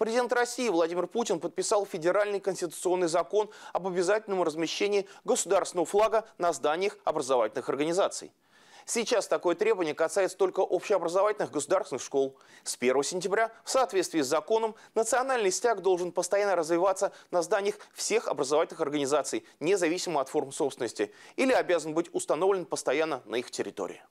Президент России Владимир Путин подписал федеральный конституционный закон об обязательном размещении государственного флага на зданиях образовательных организаций. Сейчас такое требование касается только общеобразовательных государственных школ. С 1 сентября в соответствии с законом национальный стяг должен постоянно развиваться на зданиях всех образовательных организаций, независимо от форм собственности, или обязан быть установлен постоянно на их территории.